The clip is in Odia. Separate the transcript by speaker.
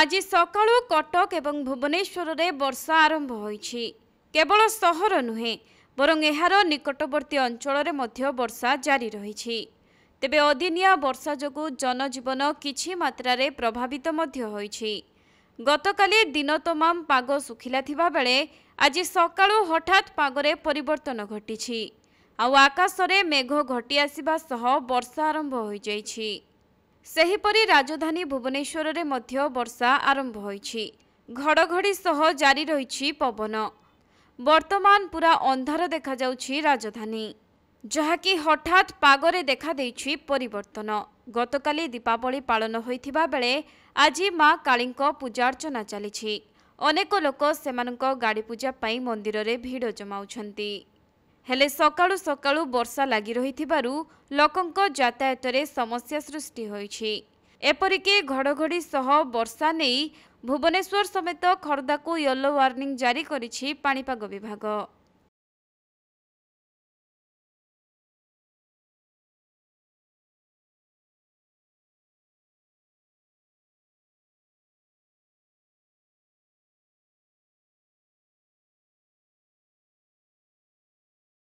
Speaker 1: আজি সকালু কটক এবং ভুবনেশ্বরের বর্ষা আরম্ভ হয়েছে কেবল সহর নুহে বরং এর নিকটবর্তী অঞ্চলের মধ্য বর্ষা জারি রয়েছে তেবে অদিনিয়া বর্ষা যোগু জনজীবন কিছু মাত্রার প্রভাবিত মধ্য হয়েছে গতকালি দিন তমাম পাগ শুখিলা বেড়ে আজি সকালু হঠাৎ পাগরে পরিবর্তন ঘটিছি আকাশে মেঘ ঘটি আসা সহ বর্ষা আরম্ভ হয়ে যাইছে ସେହିପରି ରାଜଧାନୀ ଭୁବନେଶ୍ୱରରେ ମଧ୍ୟ ବର୍ଷା ଆରମ୍ଭ ହୋଇଛି ଘଡ଼ଘଡ଼ି ସହ ଜାରି ରହିଛି ପବନ ବର୍ତ୍ତମାନ ପୁରା ଅନ୍ଧାର ଦେଖାଯାଉଛି ରାଜଧାନୀ ଯାହାକି ହଠାତ୍ ପାଗରେ ଦେଖାଦେଇଛି ପରିବର୍ତ୍ତନ ଗତକାଲି ଦୀପାବଳି ପାଳନ ହୋଇଥିବା ବେଳେ ଆଜି ମା କାଳୀଙ୍କ ପୂଜାର୍ଚ୍ଚନା ଚାଲିଛି ଅନେକ ଲୋକ ସେମାନଙ୍କ ଗାଡ଼ି ପୂଜା ପାଇଁ ମନ୍ଦିରରେ ଭିଡ଼ ଜମାଉଛନ୍ତି ହେଲେ ସକାଳୁ ସକାଳୁ ବର୍ଷା ଲାଗି ରହିଥିବାରୁ ଲୋକଙ୍କ ଯାତାୟାତରେ ସମସ୍ୟା ସୃଷ୍ଟି ହୋଇଛି ଏପରିକି ଘଡ଼ଘଡ଼ି ସହ ବର୍ଷା ନେଇ ଭୁବନେଶ୍ୱର ସମେତ ଖୋର୍ଦ୍ଧାକୁ ୟେଲୋ ୱାର୍ଣ୍ଣିଂ ଜାରି କରିଛି ପାଣିପାଗ ବିଭାଗ